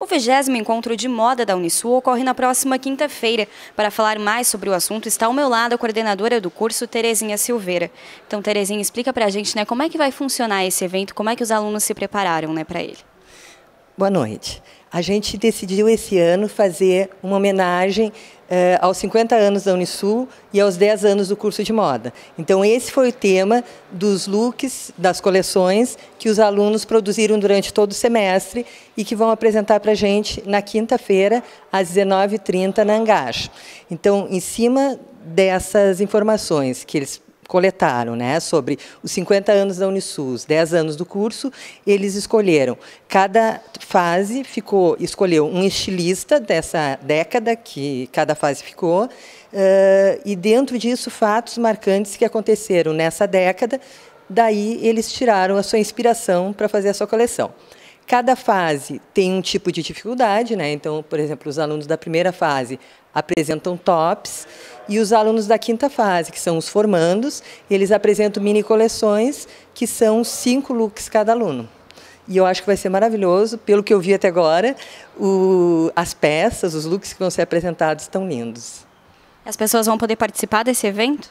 O vigésimo encontro de moda da Unisul ocorre na próxima quinta-feira. Para falar mais sobre o assunto, está ao meu lado a coordenadora do curso, Terezinha Silveira. Então, Terezinha, explica para a gente né, como é que vai funcionar esse evento, como é que os alunos se prepararam né, para ele. Boa noite. A gente decidiu esse ano fazer uma homenagem eh, aos 50 anos da Unisul e aos 10 anos do curso de moda. Então, esse foi o tema dos looks, das coleções que os alunos produziram durante todo o semestre e que vão apresentar para a gente na quinta-feira, às 19h30, na Angacho. Então, em cima dessas informações que eles coletaram, né, sobre os 50 anos da Unisus, 10 anos do curso, eles escolheram. Cada fase ficou, escolheu um estilista dessa década que cada fase ficou, uh, e dentro disso fatos marcantes que aconteceram nessa década. Daí eles tiraram a sua inspiração para fazer a sua coleção. Cada fase tem um tipo de dificuldade, né? Então, por exemplo, os alunos da primeira fase apresentam tops e os alunos da quinta fase, que são os formandos, eles apresentam mini coleções que são cinco looks cada aluno. E eu acho que vai ser maravilhoso, pelo que eu vi até agora, o, as peças, os looks que vão ser apresentados estão lindos. As pessoas vão poder participar desse evento?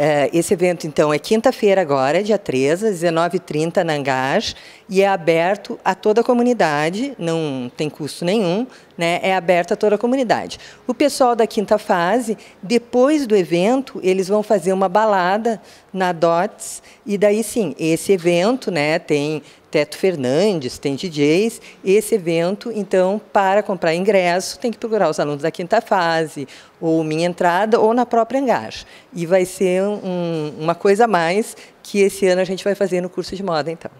É, esse evento, então, é quinta-feira agora, dia 13, às 19h30, na Angás, e é aberto a toda a comunidade, não tem custo nenhum, né, é aberto a toda a comunidade. O pessoal da quinta fase, depois do evento, eles vão fazer uma balada na DOTS, e daí sim, esse evento né, tem Teto Fernandes, tem DJs. Esse evento, então, para comprar ingresso, tem que procurar os alunos da quinta fase, ou Minha Entrada, ou na própria Hangar. E vai ser um, uma coisa a mais que esse ano a gente vai fazer no curso de moda, então.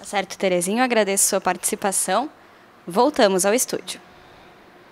Tá certo, Terezinho. Agradeço a sua participação. Voltamos ao estúdio.